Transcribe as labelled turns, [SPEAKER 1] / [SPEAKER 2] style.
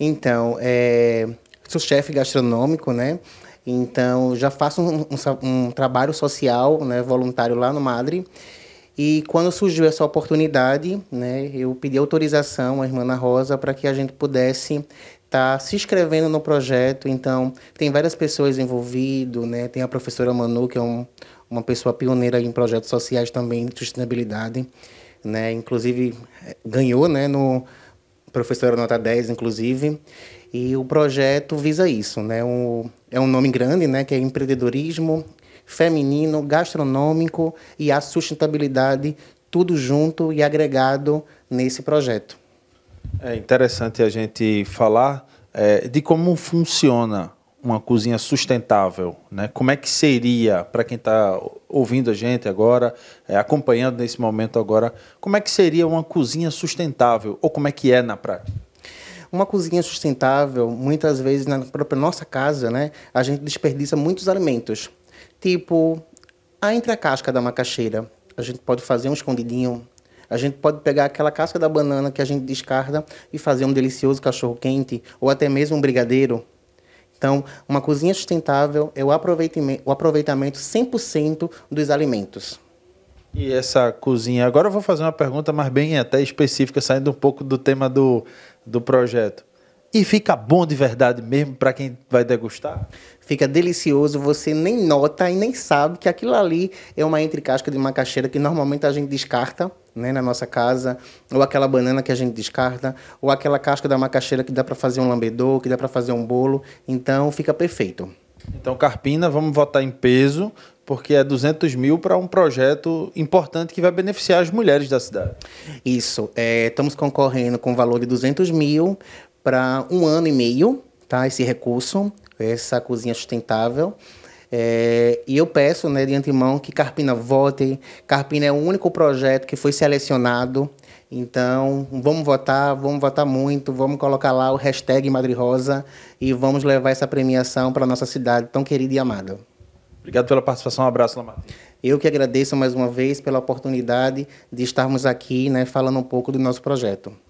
[SPEAKER 1] Então, é, sou chefe gastronômico, né? Então, já faço um, um, um, trabalho social, né, voluntário lá no Madre. E quando surgiu essa oportunidade, né, eu pedi autorização à irmã Ana Rosa para que a gente pudesse estar tá se inscrevendo no projeto. Então, tem várias pessoas envolvidas, né? Tem a professora Manu, que é um, uma pessoa pioneira em projetos sociais também de sustentabilidade, né? Inclusive é, ganhou, né, no professora nota 10, inclusive, e o projeto visa isso, né? é um nome grande, né? Que é empreendedorismo feminino, gastronômico e a sustentabilidade, tudo junto e agregado nesse projeto.
[SPEAKER 2] É interessante a gente falar é, de como funciona uma cozinha sustentável, né? Como é que seria para quem está ouvindo a gente agora, é, acompanhando nesse momento
[SPEAKER 1] agora, como é que seria uma cozinha sustentável ou como é que é na prática? uma cozinha sustentável, muitas vezes na própria nossa casa, né, a gente desperdiça muitos alimentos. Tipo, a entre a casca da macaxeira, a gente pode fazer um escondidinho. A gente pode pegar aquela casca da banana que a gente descarta e fazer um delicioso cachorro quente ou até mesmo um brigadeiro então, uma cozinha sustentável é o aproveitamento, 100% dos alimentos.
[SPEAKER 2] E essa cozinha? Agora eu vou fazer uma pergunta, mas bem até específica, saindo um pouco do tema do, do projeto.
[SPEAKER 1] E fica bom de verdade mesmo para quem vai degustar? Fica delicioso, você nem nota e nem sabe que aquilo ali é uma entrecasca de macaxeira que normalmente a gente descarta né, na nossa casa, ou aquela banana que a gente descarta, ou aquela casca da macaxeira que dá para fazer um lambedor, que dá para fazer um bolo. Então fica perfeito. Então, Carpina, vamos
[SPEAKER 2] votar em peso, porque é 200 mil para um projeto importante que vai beneficiar as
[SPEAKER 1] mulheres da cidade. Isso. É, estamos concorrendo com o valor de 200 mil para um ano e meio, tá? Esse recurso, essa cozinha sustentável. É, e eu peço né, de antemão que Carpina vote. Carpina é o único projeto que foi selecionado. Então, vamos votar, vamos votar muito, vamos colocar lá o hashtag Madre Rosa e vamos levar essa premiação para a nossa cidade tão querida e amada. Obrigado pela participação, um abraço, Lamar. Eu que agradeço mais uma vez pela oportunidade de estarmos aqui né, falando um pouco do nosso projeto.